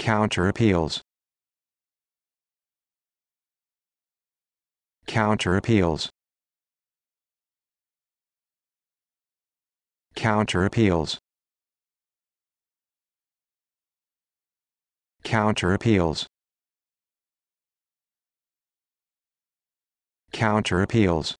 Counter-appeals Counter-appeals Counter-appeals Counter-appeals Counter-appeals